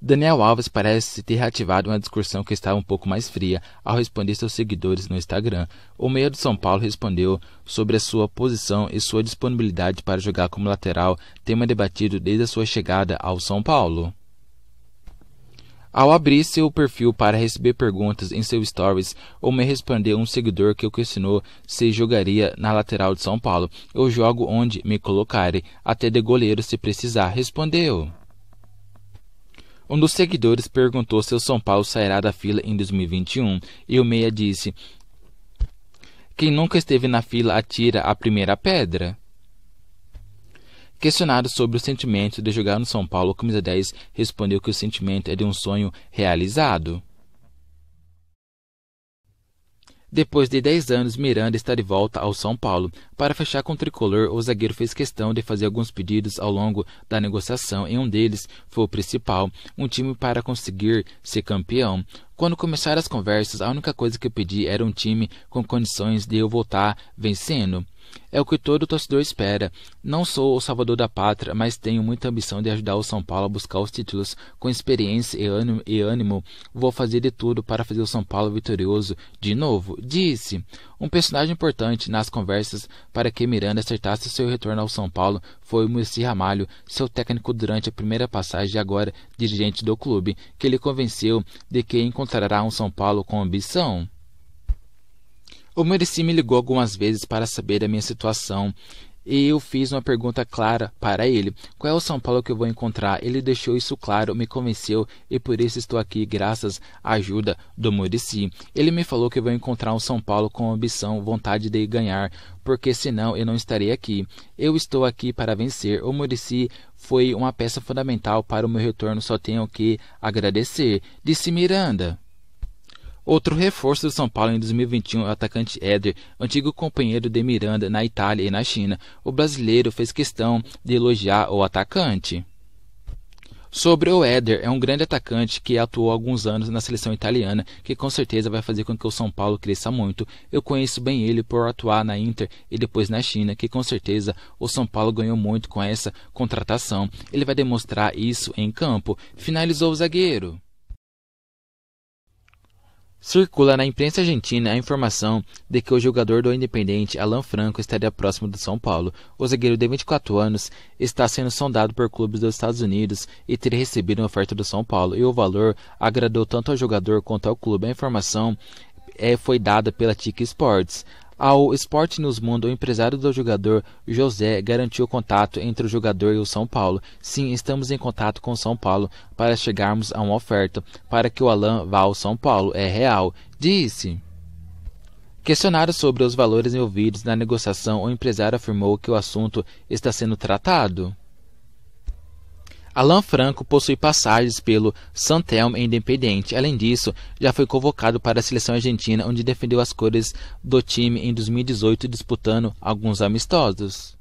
Daniel Alves parece ter reativado uma discussão que estava um pouco mais fria ao responder seus seguidores no Instagram. O meia do São Paulo respondeu sobre a sua posição e sua disponibilidade para jogar como lateral, tema debatido desde a sua chegada ao São Paulo. Ao abrir seu perfil para receber perguntas em seu stories, o meio respondeu um seguidor que o questionou se jogaria na lateral de São Paulo. Eu jogo onde me colocarem, até de goleiro se precisar, respondeu. Um dos seguidores perguntou se o São Paulo sairá da fila em 2021 e o Meia disse: Quem nunca esteve na fila atira a primeira pedra. Questionado sobre o sentimento de jogar no São Paulo, o camisa 10 respondeu que o sentimento é de um sonho realizado. Depois de 10 anos, Miranda está de volta ao São Paulo. Para fechar com o tricolor, o zagueiro fez questão de fazer alguns pedidos ao longo da negociação e um deles foi o principal: um time para conseguir ser campeão. Quando começaram as conversas, a única coisa que eu pedi era um time com condições de eu voltar vencendo. É o que todo torcedor espera. Não sou o salvador da pátria, mas tenho muita ambição de ajudar o São Paulo a buscar os títulos. Com experiência e ânimo, e ânimo vou fazer de tudo para fazer o São Paulo vitorioso de novo, disse. Um personagem importante nas conversas para que Miranda acertasse seu retorno ao São Paulo foi o Muricy Ramalho, seu técnico durante a primeira passagem e agora dirigente do clube, que lhe convenceu de que encontrará um São Paulo com ambição. O Muricy me ligou algumas vezes para saber a minha situação e eu fiz uma pergunta clara para ele: qual é o São Paulo que eu vou encontrar? Ele deixou isso claro, me convenceu e por isso estou aqui, graças à ajuda do Murici. Ele me falou que eu vou encontrar um São Paulo com ambição, vontade de ganhar, porque senão eu não estaria aqui. Eu estou aqui para vencer. O Murici foi uma peça fundamental para o meu retorno, só tenho que agradecer. Disse Miranda. Outro reforço do São Paulo em 2021 é o atacante Éder, antigo companheiro de Miranda na Itália e na China. O brasileiro fez questão de elogiar o atacante. Sobre o Éder, é um grande atacante que atuou alguns anos na seleção italiana, que com certeza vai fazer com que o São Paulo cresça muito. Eu conheço bem ele por atuar na Inter e depois na China, que com certeza o São Paulo ganhou muito com essa contratação. Ele vai demonstrar isso em campo. Finalizou o zagueiro. Circula na imprensa argentina a informação de que o jogador do Independente, Alan Franco, estaria próximo do São Paulo. O zagueiro de 24 anos está sendo sondado por clubes dos Estados Unidos e teria recebido uma oferta do São Paulo, e o valor agradou tanto ao jogador quanto ao clube. A informação é, foi dada pela TIC Sports. Ao Sport News Mundo, o empresário do jogador José garantiu contato entre o jogador e o São Paulo. Sim, estamos em contato com o São Paulo para chegarmos a uma oferta para que o Alan vá ao São Paulo. É real, disse. Questionado sobre os valores envolvidos na negociação, o empresário afirmou que o assunto está sendo tratado. Alan Franco possui passagens pelo Santelmo Independente. Além disso, já foi convocado para a seleção argentina, onde defendeu as cores do time em 2018, disputando alguns amistosos.